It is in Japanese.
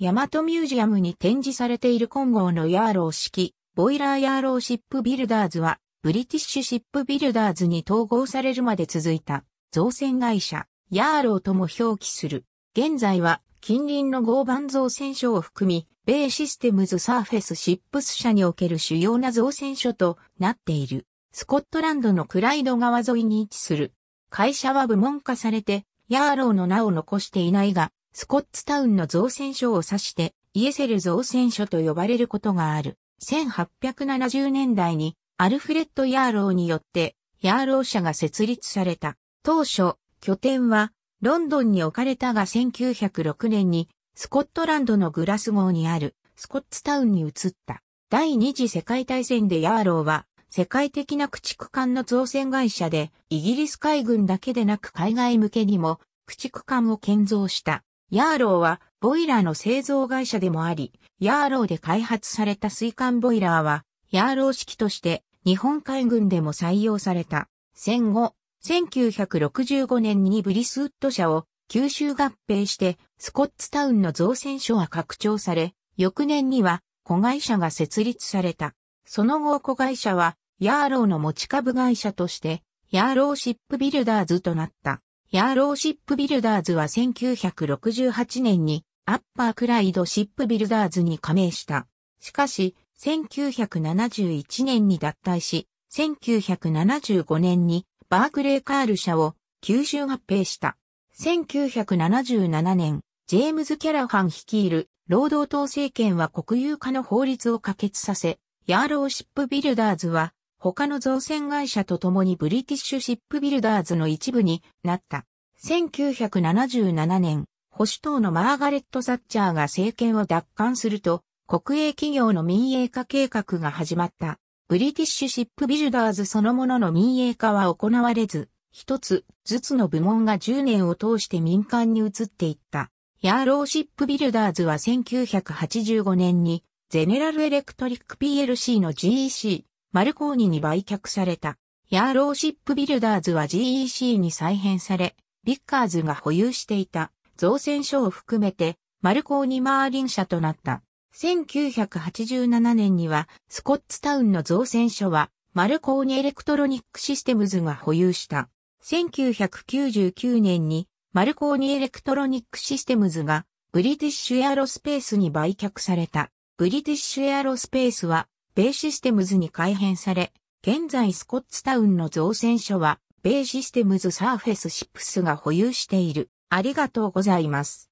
ヤマトミュージアムに展示されている混合のヤーロー式、ボイラーヤーローシップビルダーズは、ブリティッシュシップビルダーズに統合されるまで続いた造船会社、ヤーローとも表記する。現在は近隣の合板造船所を含み、米システムズサーフェスシップス社における主要な造船所となっている。スコットランドのクライド川沿いに位置する。会社は部門化されて、ヤーローの名を残していないが、スコッツタウンの造船所を指して、イエセル造船所と呼ばれることがある。1870年代にアルフレッド・ヤーローによってヤーロー社が設立された。当初、拠点はロンドンに置かれたが1906年にスコットランドのグラス号にあるスコッツタウンに移った。第二次世界大戦でヤーローは世界的な駆逐艦の造船会社でイギリス海軍だけでなく海外向けにも駆逐艦を建造した。ヤーローはボイラーの製造会社でもあり、ヤーローで開発された水管ボイラーは、ヤーロー式として日本海軍でも採用された。戦後、1965年にブリスウッド社を九州合併してスコッツタウンの造船所が拡張され、翌年には子会社が設立された。その後子会社はヤーローの持ち株会社としてヤーローシップビルダーズとなった。ヤーローシップビルダーズは1968年にアッパークライドシップビルダーズに加盟した。しかし、1971年に脱退し、1975年にバークレーカール社を吸収合併した。1977年、ジェームズ・キャラハン率いる労働党政権は国有化の法律を可決させ、ヤーローシップビルダーズは他の造船会社と共にブリティッシュシップビルダーズの一部になった。1977年、保守党のマーガレット・サッチャーが政権を奪還すると、国営企業の民営化計画が始まった。ブリティッシュシップビルダーズそのものの民営化は行われず、一つずつの部門が10年を通して民間に移っていった。ヤーローシップビルダーズは1985年に、ゼネラルエレクトリック PLC の GEC、マルコーニに売却された。ヤーローシップビルダーズは GEC に再編され、ビッカーズが保有していた造船所を含めてマルコーニマーリン社となった。1987年にはスコッツタウンの造船所はマルコーニエレクトロニックシステムズが保有した。1999年にマルコーニエレクトロニックシステムズがブリティッシュエアロスペースに売却された。ブリティッシュエアロスペースはベイシステムズに改編され、現在スコッツタウンの造船所は、ベイシステムズサーフェスシップスが保有している。ありがとうございます。